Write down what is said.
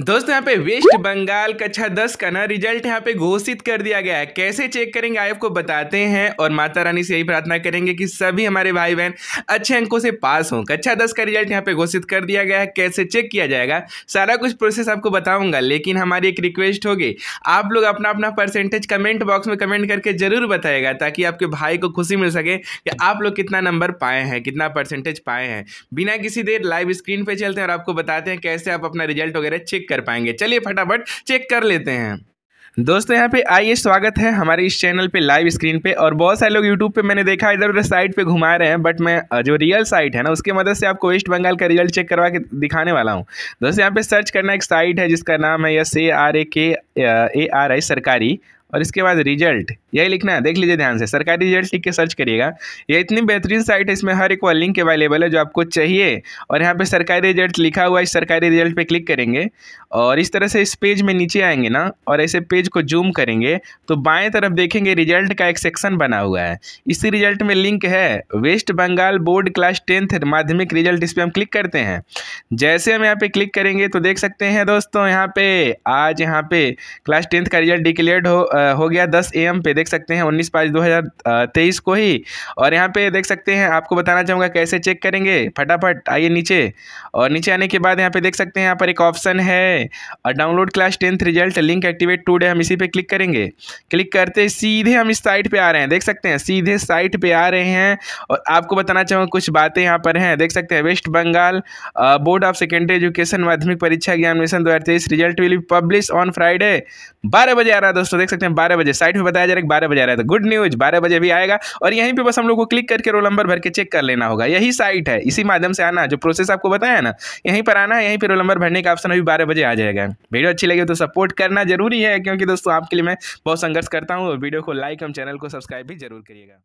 दोस्तों यहाँ पे वेस्ट बंगाल कक्षा दस का ना रिजल्ट यहाँ पे घोषित कर दिया गया है कैसे चेक करेंगे आप बताते हैं और माता रानी से यही प्रार्थना करेंगे कि सभी हमारे भाई बहन अच्छे अंकों से पास हों कक्षा अच्छा, दस का रिजल्ट यहाँ पे घोषित कर दिया गया है कैसे चेक किया जाएगा सारा कुछ प्रोसेस आपको बताऊंगा लेकिन हमारी एक रिक्वेस्ट होगी आप लोग अपना अपना परसेंटेज कमेंट बॉक्स में कमेंट करके जरूर बताएगा ताकि आपके भाई को खुशी मिल सके कि आप लोग कितना नंबर पाए हैं कितना परसेंटेज पाए हैं बिना किसी देर लाइव स्क्रीन पर चलते हैं और आपको बताते हैं कैसे आप अपना रिजल्ट वगैरह चेक चेक कर पाएंगे चलिए फटाफट चेक कर लेते हैं दोस्तों यहाँ पे आइए स्वागत है हमारे इस चैनल पे लाइव स्क्रीन पे और बहुत सारे लोग यूट्यूब पे मैंने देखा इधर उधर साइट पे घुमा रहे हैं बट मैं जो रियल साइट है ना उसके मदद से आपको वेस्ट बंगाल का रिजल्ट चेक करवा के दिखाने वाला हूँ दोस्तों यहाँ पे सर्च करना एक साइट है जिसका नाम है एस ए आर ए के ए आर आई सरकारी और इसके बाद रिजल्ट यही लिखना है देख लीजिए ध्यान से सरकारी रिजल्ट लिख के सर्च करिएगा ये इतनी बेहतरीन साइट है इसमें हर एक लिंक अवेलेबल है जो आपको चाहिए और यहाँ पर सरकारी रिजल्ट लिखा हुआ है इस सरकारी रिजल्ट पे क्लिक करेंगे और इस तरह से इस पेज में नीचे आएंगे ना और ऐसे पेज को जूम करेंगे तो बाएँ तरफ देखेंगे रिजल्ट का एक सेक्शन बना हुआ है इसी रिजल्ट में लिंक है West Bengal board class tenth माध्यमिक रिजल्ट इस पर हम क्लिक करते हैं जैसे हम यहाँ पर क्लिक करेंगे तो देख सकते हैं दोस्तों यहाँ पर आज यहाँ पर क्लास टेंथ का रिजल्ट डिक्लेयर्ड हो हो गया दस ए पे देख सकते हैं उन्नीस पाँच दो हज़ार तेईस को ही और यहाँ पे देख सकते हैं आपको बताना चाहूँगा कैसे चेक करेंगे फटाफट आइए नीचे और नीचे आने के बाद यहाँ पे देख सकते हैं यहाँ पर एक ऑप्शन है download class tenth result link activate today हम इसी पर क्लिक करेंगे क्लिक करते सीधे हम इस साइट पर आ रहे हैं देख सकते हैं सीधे साइट पर आ रहे हैं और आपको बताना चाहूँगा कुछ बातें यहाँ पर हैं देख सकते हैं West Bengal board of secondary education माध्यमिक परीक्षा ज्ञान मिशन दो result will be publish on Friday बारह बजे आ रहा है दोस्तों देख सकते हैं बारह बजे साइड में बताया जा रहा है बारह बजे आ रहा है गुड तो न्यूज बारह बजे भी आएगा और यहीं पर बस हम लोग को क्लिक करके रोल नंबर भर के चेक कर लेना होगा यही साइट है इसी माध्यम से आना जो प्रोसेस आपको बताया ना यहीं पर आना है यहीं पर रोल नंबर भरने का ऑप्शन अभी बारह बजे आ जाएगा वीडियो अच्छी लगी तो सपोर्ट करना जरूरी है क्योंकि दोस्तों आपके लिए मैं बहुत संघर्ष करता हूँ वीडियो को लाइक एवं चैनल को सब्सक्राइब भी जरूर करिएगा